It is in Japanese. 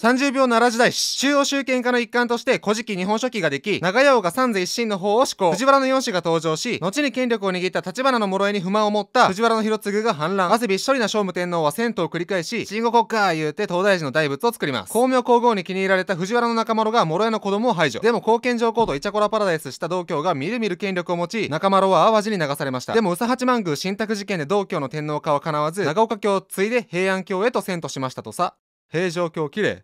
30秒奈良時代史、中央集権化の一環として古事記日本書紀ができ、長屋王が三世一神の方を施行、藤原の四子が登場し、後に権力を握った立花の諸江に不満を持った藤原の広次が反乱、汗びっしょりな聖武天皇は戦闘を繰り返し、新護国家言うて東大寺の大仏を作ります。光明皇后に気に入られた藤原の仲間が諸江の子供を排除。でも貢献上皇とイチャコラパラダイスした道教がみるみる権力を持ち、仲間は淡路に流されました。でも宇佐八幡宮新宅事件で道教の天皇化は叶わず、長岡教を継いで平安教へと遷都しましたとさ。平城京綺麗。